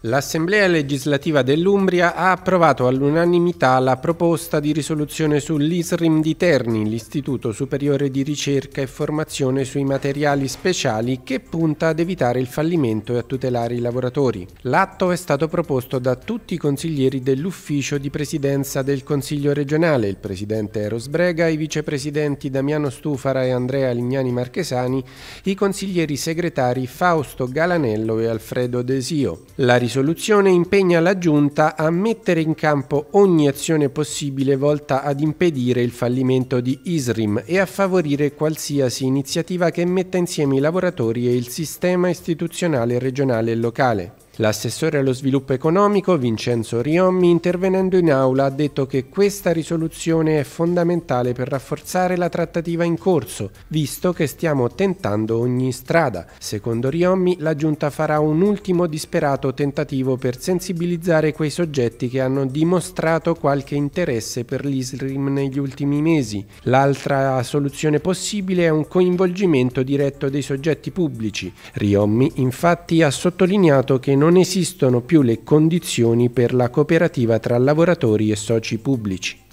L'Assemblea legislativa dell'Umbria ha approvato all'unanimità la proposta di risoluzione sull'ISRIM di Terni, l'Istituto Superiore di Ricerca e Formazione sui Materiali Speciali, che punta ad evitare il fallimento e a tutelare i lavoratori. L'atto è stato proposto da tutti i consiglieri dell'Ufficio di Presidenza del Consiglio regionale, il presidente Eros Brega, i vicepresidenti Damiano Stufara e Andrea Lignani Marchesani, i consiglieri segretari Fausto Galanello e Alfredo Desio. La risoluzione impegna la Giunta a mettere in campo ogni azione possibile volta ad impedire il fallimento di Isrim e a favorire qualsiasi iniziativa che metta insieme i lavoratori e il sistema istituzionale regionale e locale. L'assessore allo sviluppo economico Vincenzo Riommi intervenendo in aula ha detto che questa risoluzione è fondamentale per rafforzare la trattativa in corso, visto che stiamo tentando ogni strada. Secondo Riommi la giunta farà un ultimo disperato tentativo per sensibilizzare quei soggetti che hanno dimostrato qualche interesse per l'ISRIM negli ultimi mesi. L'altra soluzione possibile è un coinvolgimento diretto dei soggetti pubblici. Riommi infatti ha sottolineato che non non esistono più le condizioni per la cooperativa tra lavoratori e soci pubblici.